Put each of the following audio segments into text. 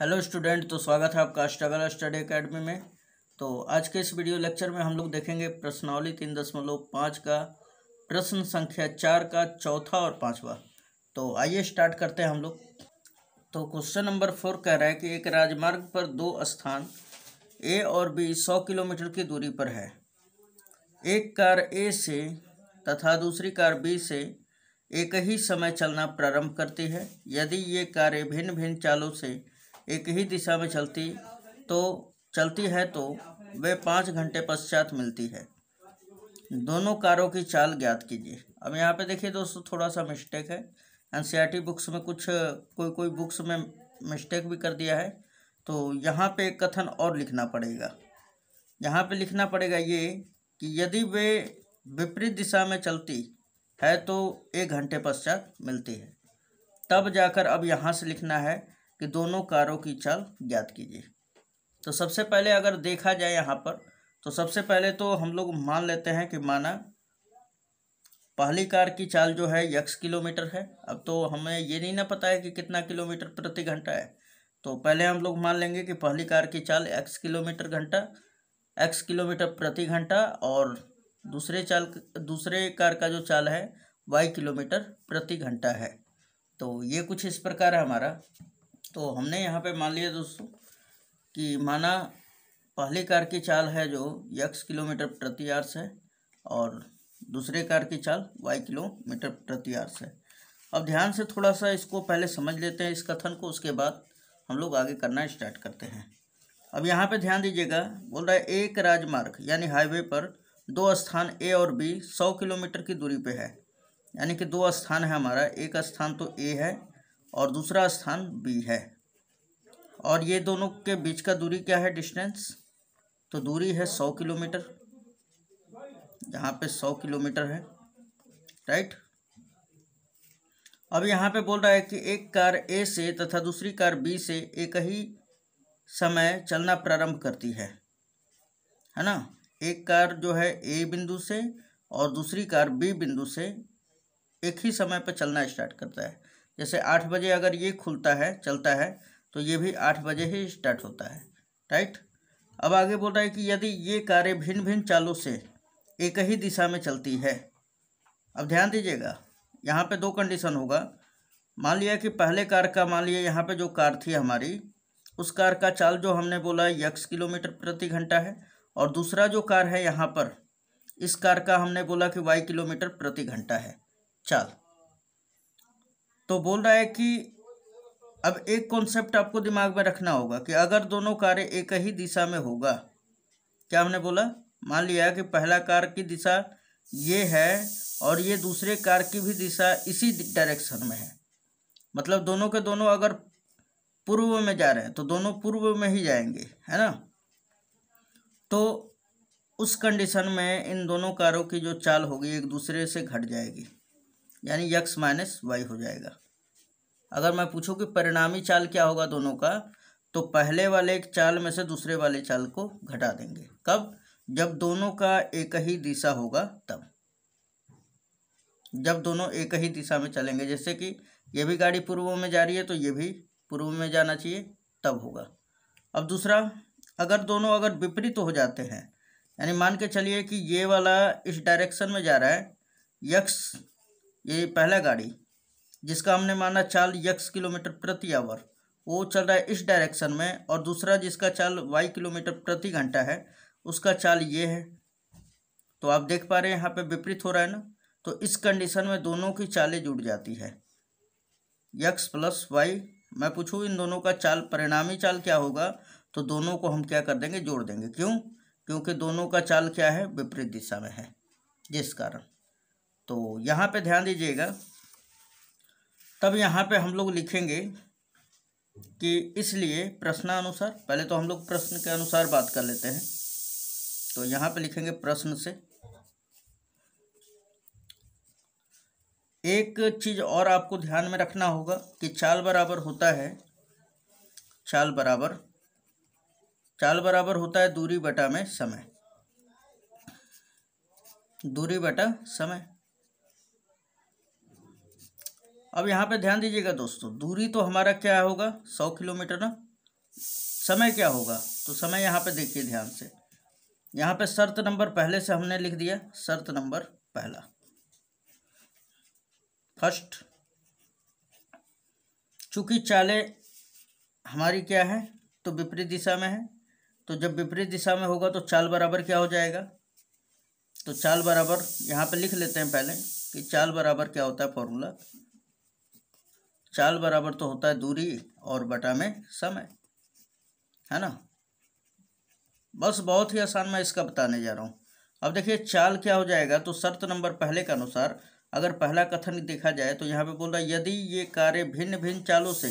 hello student तो स्वागत है आपका स्ट्रगल स्टडी अकेडमी में तो आज के इस वीडियो लेक्चर में हम लोग देखेंगे प्रश्नावली तीन दशमलव पाँच का प्रश्न संख्या चार का चौथा और पाँचवा तो आइए स्टार्ट करते हैं हम लोग तो क्वेश्चन नंबर फोर कह रहा है कि एक राजमार्ग पर दो स्थान ए और बी सौ किलोमीटर की दूरी पर है एक कार ए से तथा दूसरी कार बी से एक ही समय चलना प्रारंभ करती है यदि ये कारें भिन्न भिन्न चालों से एक ही दिशा में चलती तो चलती है तो वे पाँच घंटे पश्चात मिलती है दोनों कारों की चाल ज्ञात कीजिए अब यहाँ पे देखिए दोस्तों थोड़ा सा मिस्टेक है एन बुक्स e में कुछ कोई कोई बुक्स में मिस्टेक भी कर दिया है तो यहाँ पे एक कथन और लिखना पड़ेगा यहाँ पे लिखना पड़ेगा ये कि यदि वे विपरीत दिशा में चलती है तो एक घंटे पश्चात मिलती है तब जाकर अब यहाँ से लिखना है कि दोनों कारों की चाल ज्ञात कीजिए तो सबसे पहले अगर देखा जाए यहाँ पर तो सबसे पहले तो हम लोग मान लेते हैं कि माना पहली कार की चाल जो है यक्स किलोमीटर है अब तो हमें ये नहीं ना पता है कि कितना किलोमीटर प्रति घंटा है तो पहले हम लोग मान लेंगे कि पहली कार की चाल एक्स किलोमीटर घंटा एक्स किलोमीटर प्रति घंटा और दूसरे चाल दूसरे कार का जो चाल है वाई किलोमीटर प्रति घंटा है तो ये कुछ इस प्रकार है हमारा तो हमने यहाँ पे मान लिया दोस्तों कि माना पहली कार की चाल है जो यक्स किलोमीटर प्रति आर्स है और दूसरे कार की चाल वाई किलोमीटर प्रति आर्स है अब ध्यान से थोड़ा सा इसको पहले समझ लेते हैं इस कथन को उसके बाद हम लोग आगे करना स्टार्ट करते हैं अब यहाँ पे ध्यान दीजिएगा बोल रहा है एक राजमार्ग यानी हाईवे पर दो स्थान ए और बी सौ किलोमीटर की दूरी पे है यानी कि दो स्थान है हमारा एक स्थान तो ए है और दूसरा स्थान बी है और ये दोनों के बीच का दूरी क्या है डिस्टेंस तो दूरी है सौ किलोमीटर यहाँ पे सौ किलोमीटर है राइट अब यहाँ पे बोल रहा है कि एक कार ए से तथा दूसरी कार बी से एक ही समय चलना प्रारंभ करती है है ना एक कार जो है ए बिंदु से और दूसरी कार बी बिंदु से एक ही समय पर चलना स्टार्ट करता है जैसे आठ बजे अगर ये खुलता है चलता है तो ये भी आठ बजे ही स्टार्ट होता है राइट अब आगे बोल रहा है कि यदि ये कारें भिन्न भिन्न चालों से एक ही दिशा में चलती है अब ध्यान दीजिएगा यहाँ पे दो कंडीशन होगा मान लिया कि पहले कार का मान लिया यहाँ पे जो कार थी हमारी उस कार का चाल जो हमने बोला है यक्स किलोमीटर प्रति घंटा है और दूसरा जो कार है यहाँ पर इस कार का हमने बोला कि वाई किलोमीटर प्रति घंटा है चाल तो बोल रहा है कि अब एक कॉन्सेप्ट आपको दिमाग में रखना होगा कि अगर दोनों कार्य एक ही दिशा में होगा क्या हमने बोला मान लिया कि पहला कार की दिशा ये है और ये दूसरे कार की भी दिशा इसी डायरेक्शन में है मतलब दोनों के दोनों अगर पूर्व में जा रहे हैं तो दोनों पूर्व में ही जाएंगे है ना तो उस कंडीशन में इन दोनों कारों की जो चाल होगी एक दूसरे से घट जाएगी यानी यक्स माइनस वाई हो जाएगा अगर मैं पूछूं कि परिणामी चाल क्या होगा दोनों का तो पहले वाले चाल में से दूसरे वाले चाल को घटा देंगे कब जब दोनों का एक ही दिशा होगा तब जब दोनों एक ही दिशा में चलेंगे जैसे कि ये भी गाड़ी पूर्व में जा रही है तो ये भी पूर्व में जाना चाहिए तब होगा अब दूसरा अगर दोनों अगर विपरीत तो हो जाते हैं यानी मान के चलिए कि ये वाला इस डायरेक्शन में जा रहा है यक्स ये पहला गाड़ी जिसका हमने माना चाल यक्स किलोमीटर प्रति आवर वो चल रहा है इस डायरेक्शन में और दूसरा जिसका चाल वाई किलोमीटर प्रति घंटा है उसका चाल ये है तो आप देख पा रहे हैं यहाँ पे विपरीत हो रहा है ना तो इस कंडीशन में दोनों की चालें जुड़ जाती है यक्स प्लस वाई मैं पूछूँ इन दोनों का चाल परिणामी चाल क्या होगा तो दोनों को हम क्या कर देंगे जोड़ देंगे क्यों क्योंकि दोनों का चाल क्या है विपरीत दिशा में है जिस कारण तो यहाँ पे ध्यान दीजिएगा तब यहाँ पे हम लोग लिखेंगे कि इसलिए प्रश्नानुसार पहले तो हम लोग प्रश्न के अनुसार बात कर लेते हैं तो यहाँ पे लिखेंगे प्रश्न से एक चीज़ और आपको ध्यान में रखना होगा कि चाल बराबर होता है चाल बराबर चाल बराबर होता है दूरी बटा में समय दूरी बटा समय अब यहाँ पे ध्यान दीजिएगा दोस्तों दूरी तो हमारा क्या होगा सौ किलोमीटर ना समय क्या होगा तो समय यहाँ पे देखिए ध्यान से यहाँ पे शर्त नंबर पहले से हमने लिख दिया शर्त नंबर पहला फर्स्ट चूंकि चाले हमारी क्या है तो विपरीत दिशा में है तो जब विपरीत दिशा में होगा तो चाल बराबर क्या हो जाएगा तो चाल बराबर यहाँ पे लिख लेते हैं पहले कि चाल बराबर क्या होता है फॉर्मूला चाल बराबर तो होता है दूरी और बटा में समय है ना बस बहुत ही आसान मैं इसका बताने जा रहा हूँ अब देखिए चाल क्या हो जाएगा तो शर्त नंबर पहले के अनुसार अगर पहला कथन देखा जाए तो यहाँ पे बोल रहा है यदि ये कार्य भिन्न भिन्न चालों से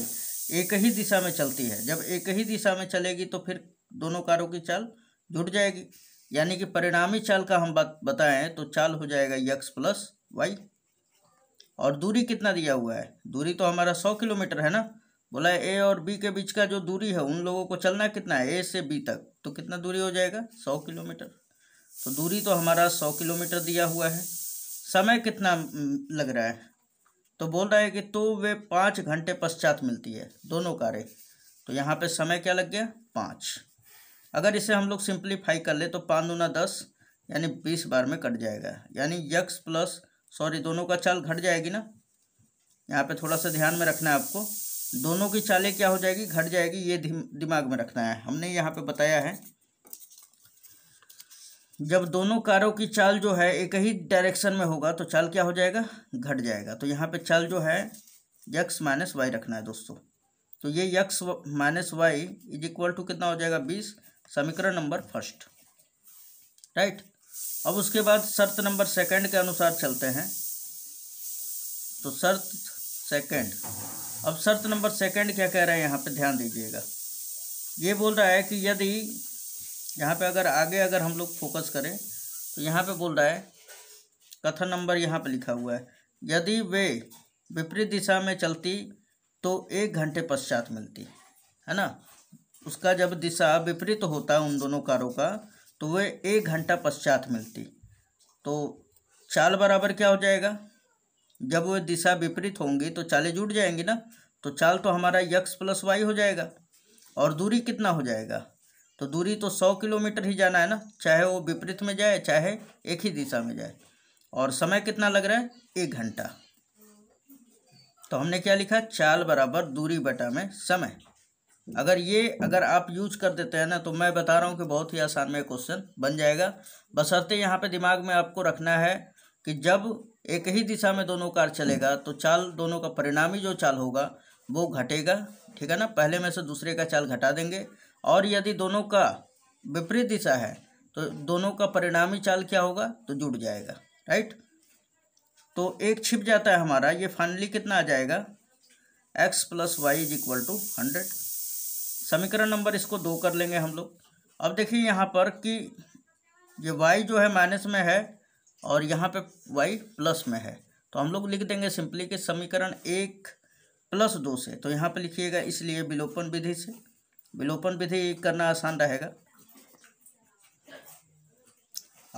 एक ही दिशा में चलती है जब एक ही दिशा में चलेगी तो फिर दोनों कारों की चाल जुट जाएगी यानी कि परिणामी चाल का हम बात बताएं तो चाल हो जाएगा यक्स प्लस वाई और दूरी कितना दिया हुआ है दूरी तो हमारा सौ किलोमीटर है ना बोला ए और बी के बीच का जो दूरी है उन लोगों को चलना कितना है ए से बी तक तो कितना दूरी हो जाएगा सौ किलोमीटर तो दूरी तो हमारा सौ किलोमीटर दिया हुआ है समय कितना लग रहा है तो बोल रहा है कि तो वे पाँच घंटे पश्चात मिलती है दोनों कारें तो यहाँ पे समय क्या लग गया पाँच अगर इसे हम लोग सिंप्लीफाई कर ले तो पाँच दूना दस यानी बीस बार में कट जाएगा यानी यक्स प्लस सॉरी दोनों का चाल घट जाएगी ना यहाँ पे थोड़ा सा ध्यान में रखना है आपको दोनों की चालें क्या हो जाएगी घट जाएगी ये दिमाग में रखना है हमने यहाँ पे बताया है जब दोनों कारों की चाल जो है एक ही डायरेक्शन में होगा तो चाल क्या हो जाएगा घट जाएगा तो यहाँ पे चाल जो है यक्स माइनस वाई रखना है दोस्तों तो ये X minus Y is equal to कितना हो जाएगा बीस समीकरण नंबर फर्स्ट राइट अब उसके बाद शर्त नंबर सेकंड के अनुसार चलते हैं तो शर्त सेकंड अब शर्त नंबर सेकंड क्या कह रहे हैं यहाँ पे ध्यान दीजिएगा ये बोल रहा है कि यदि यहाँ पे अगर आगे अगर हम लोग फोकस करें तो यहाँ पे बोल रहा है कथन नंबर यहाँ पे लिखा हुआ है यदि वे विपरीत दिशा में चलती तो एक घंटे पश्चात मिलती है ना उसका जब दिशा विपरीत होता है उन दोनों कारों का तो वह एक घंटा पश्चात मिलती तो चाल बराबर क्या हो जाएगा जब वह दिशा विपरीत होंगी तो चालें जुट जाएंगी ना तो चाल तो हमारा यक्स प्लस वाई हो जाएगा और दूरी कितना हो जाएगा तो दूरी तो सौ किलोमीटर ही जाना है ना चाहे वो विपरीत में जाए चाहे एक ही दिशा में जाए और समय कितना लग रहा है एक घंटा तो हमने क्या लिखा चाल बराबर दूरी बटा में समय अगर ये अगर आप यूज कर देते हैं ना तो मैं बता रहा हूँ कि बहुत ही आसान में क्वेश्चन बन जाएगा बसरते यहाँ पे दिमाग में आपको रखना है कि जब एक ही दिशा में दोनों कार चलेगा तो चाल दोनों का परिणामी जो चाल होगा वो घटेगा ठीक है ना पहले में से दूसरे का चाल घटा देंगे और यदि दोनों का विपरीत दिशा है तो दोनों का परिणामी चाल क्या होगा तो जुड़ जाएगा राइट तो एक छिप जाता है हमारा ये फाइनली कितना आ जाएगा X plus Y is equal to hundred समीकरण नंबर इसको दो कर लेंगे हम लोग अब देखिए यहाँ पर कि ये वाई जो है माइनस में है और यहाँ पे वाई प्लस में है तो हम लोग लिख देंगे सिंपली कि समीकरण एक प्लस दो से तो यहाँ पे लिखिएगा इसलिए विलोपन विधि से विलोपन विधि करना आसान रहेगा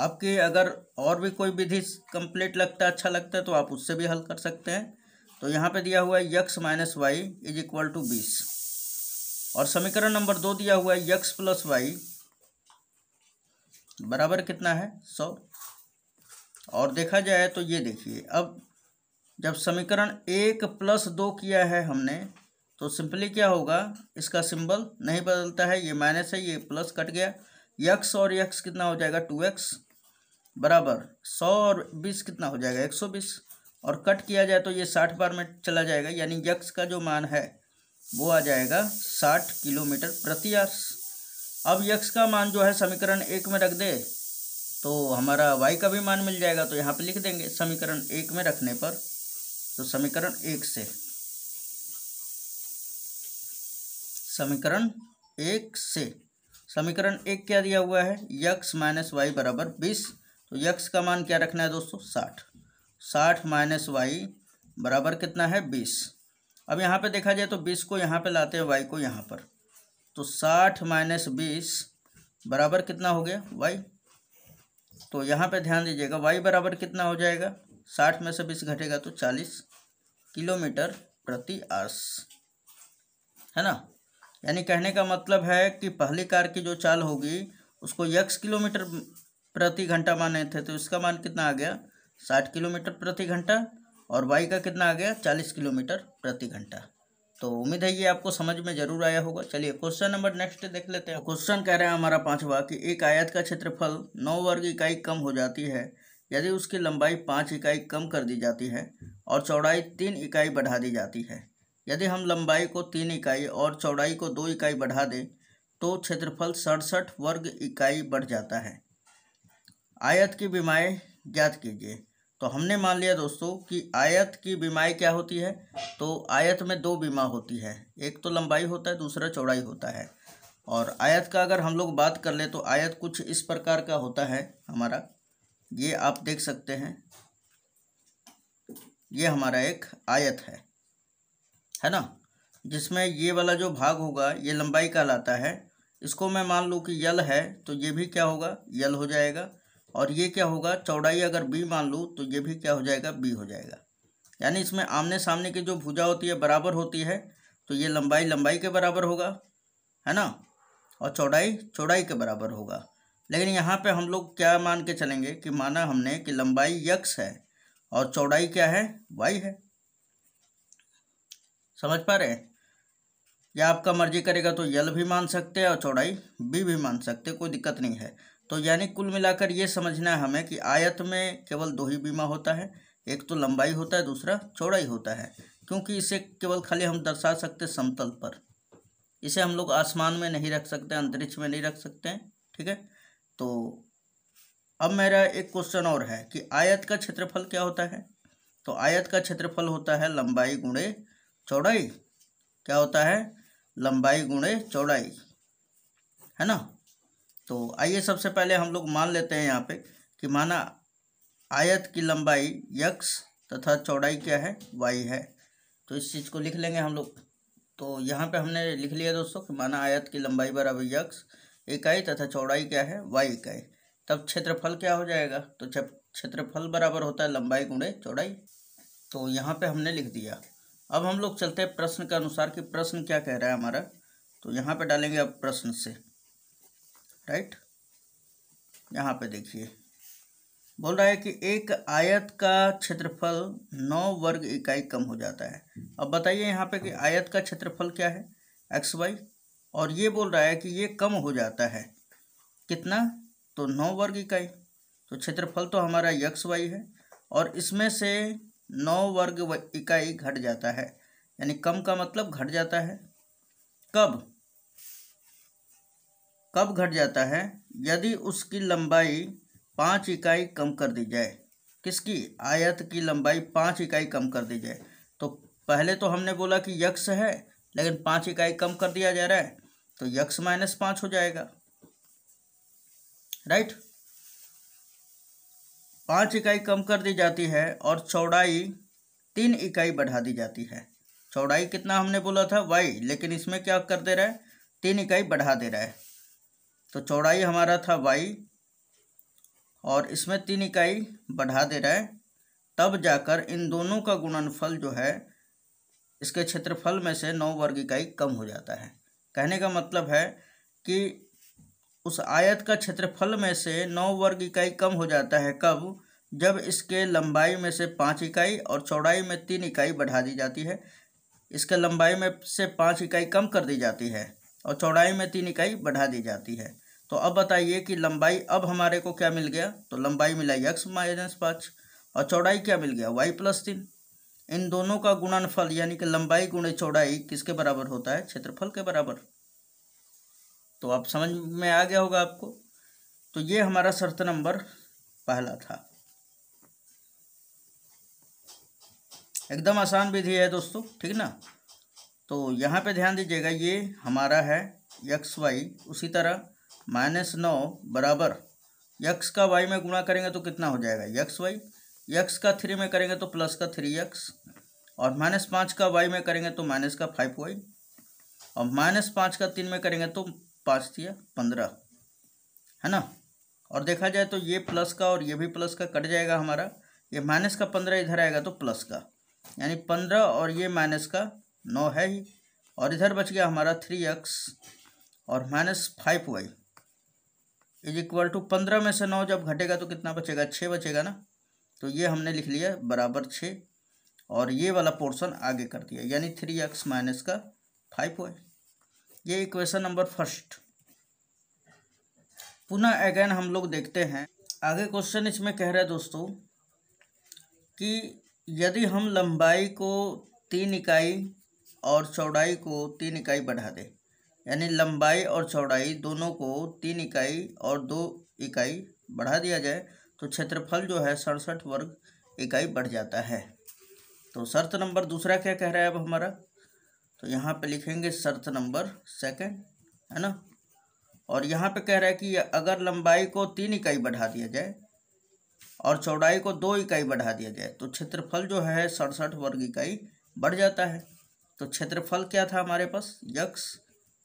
आपके अगर और भी कोई विधि कंप्लीट लगता है अच्छा लगता है तो आप उससे भी हल कर सकते हैं तो यहाँ पे दिया हुआ है X minus Y is equal to बीस और समीकरण नंबर दो दिया हुआ है यक्स प्लस वाई बराबर कितना है सौ और देखा जाए तो ये देखिए अब जब समीकरण एक प्लस दो किया है हमने तो सिंपली क्या होगा इसका सिंबल नहीं बदलता है ये माइनस है ये प्लस कट गया यक्स और यक्स कितना हो जाएगा टू एक्स बराबर सौ और बीस कितना हो जाएगा एक सौ बीस और कट किया जाए तो ये साठ बार में चला जाएगा यानी यक्स का जो मान है वो आ जाएगा साठ किलोमीटर प्रति आर्स अब यक्स का मान जो है समीकरण एक में रख दे तो हमारा वाई का भी मान मिल जाएगा तो यहाँ पे लिख देंगे समीकरण एक में रखने पर तो समीकरण एक से समीकरण एक से समीकरण एक क्या दिया हुआ है यक्स माइनस वाई बराबर बीस तो यक्स का मान क्या रखना है दोस्तों साठ साठ माइनस वाई बराबर कितना है बीस अब यहाँ पे देखा जाए तो बीस को यहाँ पे लाते हैं वाई को यहाँ पर तो साठ माइनस बीस बराबर कितना हो गया वाई तो यहाँ पे ध्यान दीजिएगा वाई बराबर कितना हो जाएगा साठ में से बीस घटेगा तो चालीस किलोमीटर प्रति आस है ना यानी कहने का मतलब है कि पहली कार की जो चाल होगी उसको यक्स किलोमीटर प्रति घंटा माने थे तो इसका मान कितना आ गया साठ किलोमीटर प्रति घंटा और वाई का कितना आ गया चालीस किलोमीटर प्रति घंटा तो उम्मीद है ये आपको समझ में जरूर आया होगा चलिए क्वेश्चन नंबर नेक्स्ट देख लेते हैं क्वेश्चन कह रहे हैं हमारा पांचवा कि एक आयत का क्षेत्रफल नौ वर्ग इकाई कम हो जाती है यदि उसकी लंबाई पाँच इकाई कम कर दी जाती है और चौड़ाई तीन इकाई बढ़ा दी जाती है यदि हम लंबाई को तीन इकाई और चौड़ाई को दो इकाई बढ़ा दें तो क्षेत्रफल सड़सठ वर्ग इकाई बढ़ जाता है आयत की बीमाएँ ज्ञात कीजिए तो हमने मान लिया दोस्तों कि आयत की बीमाई क्या होती है तो आयत में दो बीमा होती है एक तो लंबाई होता है दूसरा चौड़ाई होता है और आयत का अगर हम लोग बात कर ले तो आयत कुछ इस प्रकार का होता है हमारा ये आप देख सकते हैं ये हमारा एक आयत है है ना जिसमें ये वाला जो भाग होगा ये लंबाई कहलाता है इसको मैं मान लूँ कि यल है तो ये भी क्या होगा यल हो जाएगा और ये क्या होगा चौड़ाई अगर बी मान लूँ तो ये भी क्या हो जाएगा बी हो जाएगा यानी इसमें आमने सामने की जो भुजा होती है बराबर होती है तो ये लंबाई लंबाई के बराबर होगा है ना और चौड़ाई चौड़ाई के बराबर होगा लेकिन यहाँ पे हम लोग क्या मान के चलेंगे कि माना हमने कि लंबाई यक्स है और चौड़ाई क्या है वाई है समझ पा रहे या आपका मर्जी करेगा तो यल भी मान सकते हैं और चौड़ाई बी भी मान सकते कोई दिक्कत नहीं है तो यानी कुल मिलाकर ये समझना है हमें कि आयत में केवल दो ही बीमा होता है एक तो लंबाई होता है दूसरा चौड़ाई होता है क्योंकि इसे केवल खाली हम दर्शा सकते समतल पर इसे हम लोग आसमान में नहीं रख सकते अंतरिक्ष में नहीं रख सकते हैं ठीक है तो अब मेरा एक क्वेश्चन और है कि आयत का क्षेत्रफल क्या होता है तो आयत का क्षेत्रफल होता है लंबाई गुणे चौड़ाई क्या होता है लंबाई गुणे चौड़ाई है ना तो आइए सबसे पहले हम लोग मान लेते हैं यहाँ पे कि माना आयत की लंबाई यक्स तथा चौड़ाई क्या है वाई है तो इस चीज़ को लिख लेंगे हम लोग तो यहाँ पे हमने लिख लिया दोस्तों कि माना आयत की लंबाई बराबर यक्स इकाई तथा चौड़ाई क्या है वाई इकाई तब क्षेत्रफल क्या हो जाएगा तो जब क्षेत्रफल बराबर होता है लंबाई गुणे चौड़ाई तो यहाँ पर हमने लिख दिया अब हम लोग चलते हैं प्रश्न के अनुसार कि प्रश्न क्या कह रहा है हमारा तो यहाँ पे डालेंगे अब प्रश्न से राइट यहाँ पे देखिए बोल रहा है कि एक आयत का क्षेत्रफल नौ वर्ग इकाई कम हो जाता है अब बताइए यहाँ पे कि आयत का क्षेत्रफल क्या है एक्स वाई और ये बोल रहा है कि ये कम हो जाता है कितना तो नौ वर्ग इकाई तो क्षेत्रफल तो हमारा यक्स वाई है और इसमें से नौ वर्ग इकाई घट जाता है यानी कम का मतलब घट जाता है कब कब घट जाता है यदि उसकी लंबाई पाँच इकाई कम कर दी जाए किसकी आयत की लंबाई पाँच इकाई कम कर दी जाए तो पहले तो हमने बोला कि यक्स है लेकिन पाँच इकाई कम कर दिया जा रहा है तो यक्स माइनस पाँच हो जाएगा राइट पाँच इकाई कम कर दी जाती है और चौड़ाई तीन इकाई बढ़ा दी जाती है चौड़ाई कितना हमने बोला था वाई लेकिन इसमें क्या कर दे रहा है तीन इकाई बढ़ा दे रहा है तो चौड़ाई हमारा था वाई और इसमें तीन इकाई बढ़ा दे रहा है तब जाकर इन दोनों का गुणनफल जो है इसके क्षेत्रफल में से नौ वर्ग इकाई कम हो जाता है कहने का मतलब है कि उस आयत का क्षेत्रफल में से नौ वर्ग इकाई कम हो जाता है कब जब इसके लंबाई में से पाँच इकाई और चौड़ाई में तीन इकाई बढ़ा दी जाती है इसके लंबाई में से पाँच इकाई कम कर दी जाती है और चौड़ाई में तीन इकाई बढ़ा दी जाती है तो अब बताइए कि लंबाई अब हमारे को क्या मिल गया तो लंबाई मिला एक्स माइनस पाँच और चौड़ाई क्या मिल गया वाई प्लस तीन इन दोनों का गुणनफल यानी कि लंबाई गुणे चौड़ाई किसके बराबर होता है क्षेत्रफल के बराबर तो आप समझ में आ गया होगा आपको तो ये हमारा शर्त नंबर पहला था एकदम आसान विधि है दोस्तों ठीक ना तो यहाँ पे ध्यान दीजिएगा ये हमारा है एक्स वाई उसी तरह माइनस नौ बराबर यक्स का वाई में गुणा करेंगे तो कितना हो जाएगा यक्स वाई यक्स का थ्री में करेंगे तो प्लस का थ्री यक्स और माइनस पाँच का वाई में करेंगे तो माइनस का फाइव वाई और माइनस पाँच का तीन में करेंगे तो पाँच दिया पंद्रह है ना और देखा जाए तो ये प्लस का और ये भी प्लस का कट जाएगा हमारा ये माइनस का पंद्रह इधर आएगा तो प्लस का यानी पंद्रह और ये माइनस का नौ है ही और इधर बच गया हमारा थ्री एक्स और minus five Y is equal to पंद्रह में से नौ जब घटेगा तो कितना बचेगा छः बचेगा ना तो ये हमने लिख लिया बराबर छः और ये वाला पोर्शन आगे कर दिया यानी थ्री एक्स माइनस का फाइव हो ये इक्वेशन नंबर फर्स्ट पुनः अगेन हम लोग देखते हैं आगे क्वेश्चन इसमें कह रहे हैं दोस्तों कि यदि हम लंबाई को तीन इकाई और चौड़ाई को तीन इकाई बढ़ा दें यानी लंबाई और चौड़ाई दोनों को तीन इकाई और दो इकाई बढ़ा दिया जाए तो क्षेत्रफल जो है सड़सठ वर्ग इकाई बढ़ जाता है तो शर्त नंबर दूसरा क्या कह रहा है अब हमारा तो यहाँ पे लिखेंगे शर्त नंबर सेकंड है ना और यहाँ पे कह रहा है कि अगर लंबाई को तीन इकाई बढ़ा दिया जाए और चौड़ाई को दो इकाई बढ़ा दिया जाए तो क्षेत्रफल जो है सड़सठ वर्ग इकाई बढ़ जाता है तो क्षेत्रफल क्या था हमारे पास यक्स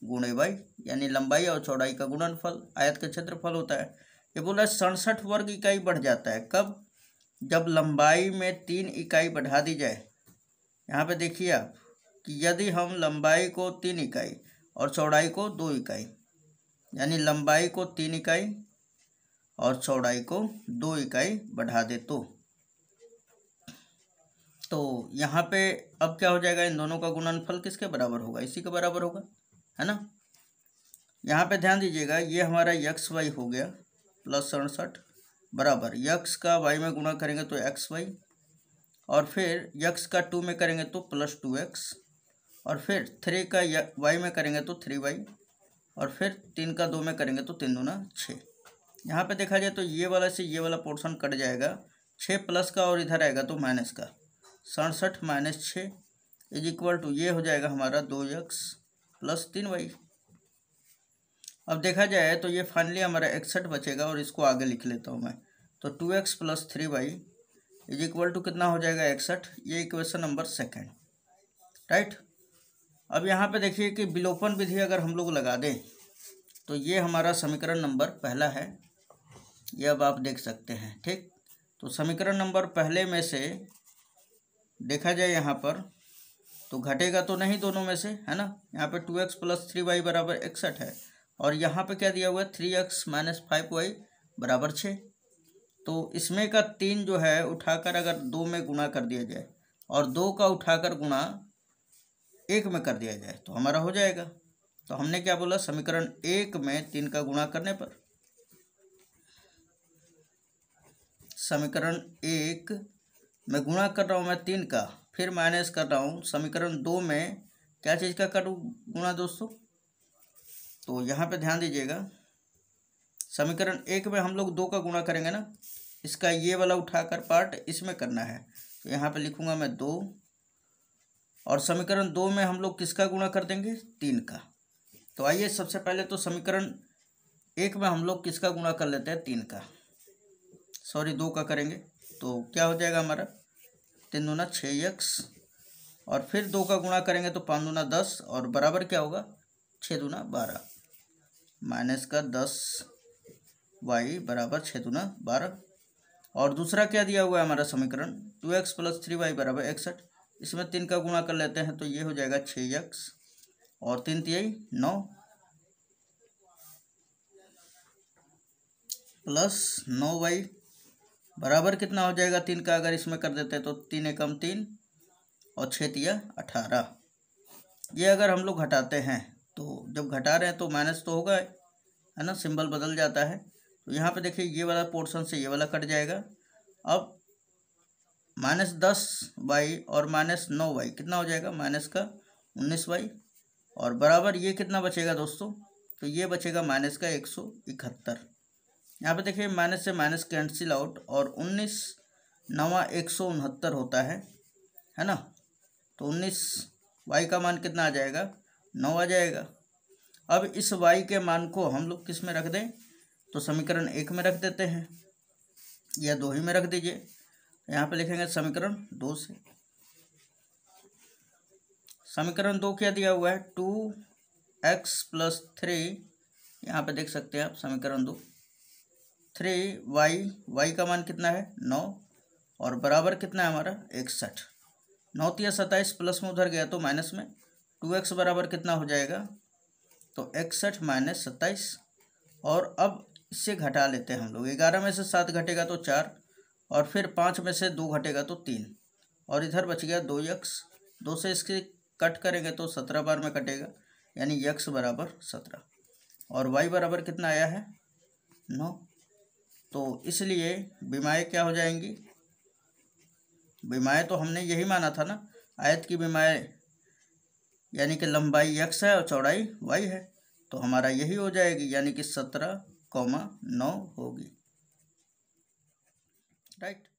बाई यानी लंबाई और चौड़ाई का गुणनफल आयत का क्षेत्रफल होता है ये बोला है सड़सठ वर्ग इकाई बढ़ जाता है कब जब लंबाई में तीन इकाई बढ़ा दी जाए यहाँ पे देखिए आप कि यदि हम लंबाई को तीन इकाई और चौड़ाई को दो इकाई यानी लंबाई को तीन इकाई और चौड़ाई को दो इकाई बढ़ा दे तो तो यहाँ पे अब क्या हो जाएगा इन दोनों का गुणनफल किसके बराबर होगा इसी के बराबर होगा है ना यहाँ पे ध्यान दीजिएगा ये हमारा यक्स वाई हो गया प्लस सड़सठ बराबर यक्स का वाई में गुणा करेंगे तो एक्स वाई और फिर यक्स का टू में करेंगे तो प्लस टू एक्स और फिर थ्री का वाई में करेंगे तो थ्री वाई और फिर तीन का दो में करेंगे तो तीन दूना छः यहाँ पे देखा जाए तो ये वाला से ये वाला पोर्शन कट जाएगा छः प्लस का और इधर आएगा तो माइनस का सड़सठ माइनस छः इज इक्वल टू ये हो जाएगा हमारा दो यक्स प्लस तीन वाई अब देखा जाए तो ये फाइनली हमारा इकसठ बचेगा और इसको आगे लिख लेता हूँ मैं तो two X plus three Y is equal to कितना हो जाएगा इकसठ ये इक्वेशन नंबर सेकेंड राइट अब यहाँ पे देखिए कि विलोपन विधि अगर हम लोग लगा दें तो ये हमारा समीकरण नंबर पहला है ये अब आप देख सकते हैं ठीक तो समीकरण नंबर पहले में से देखा जाए यहाँ पर तो घटेगा तो नहीं दोनों में से है ना यहाँ पे two X plus three Y बराबर इकसठ है और यहाँ पे क्या दिया हुआ है three X minus five Y बराबर छः तो इसमें का तीन जो है उठाकर अगर दो में गुणा कर दिया जाए और दो का उठाकर गुणा एक में कर दिया जाए तो हमारा हो जाएगा तो हमने क्या बोला समीकरण एक में तीन का गुणा करने पर समीकरण एक में गुणा कर रहा हूँ मैं तीन का फिर माइनस कर रहा हूँ समीकरण दो में क्या चीज़ का कट गुणा दोस्तों तो यहाँ पे ध्यान दीजिएगा समीकरण एक में हम लोग दो का गुणा करेंगे ना इसका ये वाला उठाकर पार्ट इसमें करना है तो यहाँ पे लिखूँगा मैं दो और समीकरण दो में हम लोग किसका गुणा कर देंगे तीन का तो आइए सबसे पहले तो समीकरण एक में हम लोग किसका गुणा कर लेते हैं तीन का सॉरी दो का करेंगे तो क्या हो जाएगा हमारा तीन दूना छः एक्स और फिर दो का गुणा करेंगे तो पाँच दूना दस और बराबर क्या होगा छः दूना बारह माइनस का दस वाई बराबर छः दूना बारह और दूसरा क्या दिया हुआ है हमारा समीकरण two X plus three Y बराबर इकसठ इसमें तीन का गुणा कर लेते हैं तो ये हो जाएगा छः एक्स और तीन तिहाई नौ प्लस नौ वाई बराबर कितना हो जाएगा तीन का अगर इसमें कर देते हैं तो तीन एकम तीन और छः तिया अठारह ये अगर हम लोग घटाते हैं तो जब घटा रहे हैं तो माइनस तो होगा है ना सिंबल बदल जाता है तो यहाँ पे देखिए ये वाला पोर्शन से ये वाला कट जाएगा अब माइनस दस वाई और माइनस नौ वाई कितना हो जाएगा माइनस का उन्नीस वाई और बराबर ये कितना बचेगा दोस्तों तो ये बचेगा माइनस का एक सौ इकहत्तर यहाँ पे देखिए माइनस से माइनस कैंसिल आउट और उन्नीस नवा एक सौ उनहत्तर होता है है ना तो उन्नीस वाई का मान कितना आ जाएगा नौ आ जाएगा अब इस वाई के मान को हम लोग किस में रख दें तो समीकरण एक में रख देते हैं या दो ही में रख दीजिए यहाँ पे लिखेंगे समीकरण दो से समीकरण दो क्या दिया हुआ है टू एक्स प्लस थ्री यहाँ पे देख सकते हैं आप समीकरण दो थ्री वाई वाई का मान कितना है नौ और बराबर कितना है हमारा इकसठ नौ तिया सत्ताईस प्लस में उधर गया तो माइनस में टू एक्स बराबर कितना हो जाएगा तो इकसठ माइनस सत्ताईस और अब इससे घटा लेते हैं हम लोग ग्यारह में से सात घटेगा तो चार और फिर पाँच में से दो घटेगा तो तीन और इधर बच गया दो यक्स दो से इसके कट करेंगे तो सत्रह बार में कटेगा यानी यक्स बराबर सत्रह और वाई बराबर कितना आया है नौ तो इसलिए बीमाएँ क्या हो जाएंगी बीमाएँ तो हमने यही माना था ना आयत की बीमाएँ यानी कि लंबाई यक्स है और चौड़ाई वाई है तो हमारा यही हो जाएगी यानी कि सत्रह कौमा नौ होगी राइट